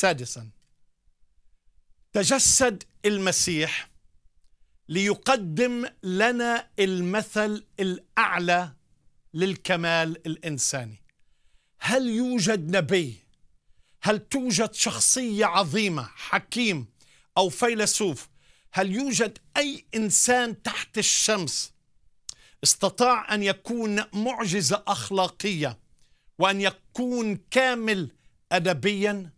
سادسا تجسد المسيح ليقدم لنا المثل الاعلى للكمال الانساني هل يوجد نبي هل توجد شخصيه عظيمه حكيم او فيلسوف هل يوجد اي انسان تحت الشمس استطاع ان يكون معجزه اخلاقيه وان يكون كامل ادبيا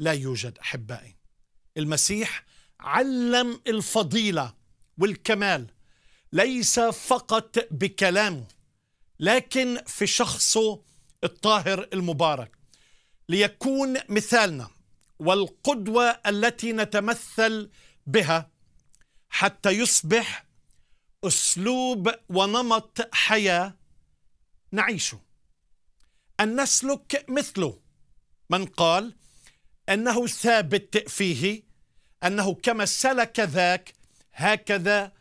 لا يوجد احبائي المسيح علم الفضيله والكمال ليس فقط بكلامه لكن في شخصه الطاهر المبارك ليكون مثالنا والقدوه التي نتمثل بها حتى يصبح اسلوب ونمط حياه نعيشه ان نسلك مثله من قال أنه ثابت فيه أنه كما سلك ذاك هكذا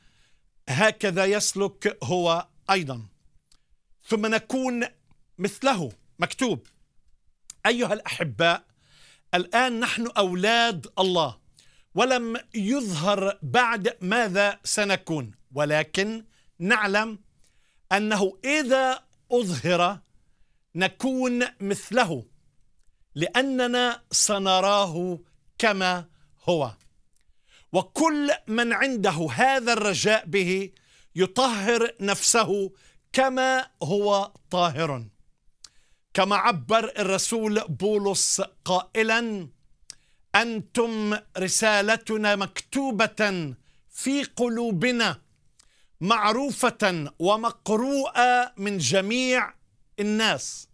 هكذا يسلك هو أيضا ثم نكون مثله مكتوب أيها الأحباء الآن نحن أولاد الله ولم يظهر بعد ماذا سنكون ولكن نعلم أنه إذا أظهر نكون مثله لاننا سنراه كما هو وكل من عنده هذا الرجاء به يطهر نفسه كما هو طاهر كما عبر الرسول بولس قائلا انتم رسالتنا مكتوبه في قلوبنا معروفه ومقروءه من جميع الناس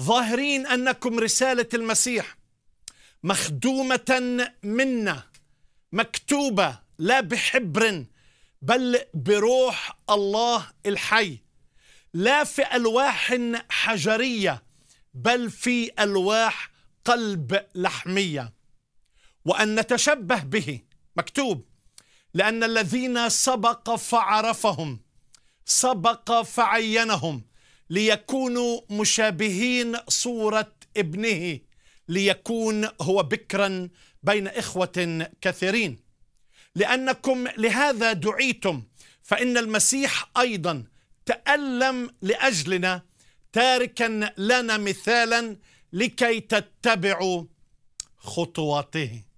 ظاهرين انكم رساله المسيح مخدومه منا مكتوبه لا بحبر بل بروح الله الحي لا في الواح حجريه بل في الواح قلب لحميه وان نتشبه به مكتوب لان الذين سبق فعرفهم سبق فعينهم ليكونوا مشابهين صورة ابنه ليكون هو بكرا بين إخوة كثيرين لأنكم لهذا دعيتم فإن المسيح أيضا تألم لأجلنا تاركا لنا مثالا لكي تتبعوا خطواته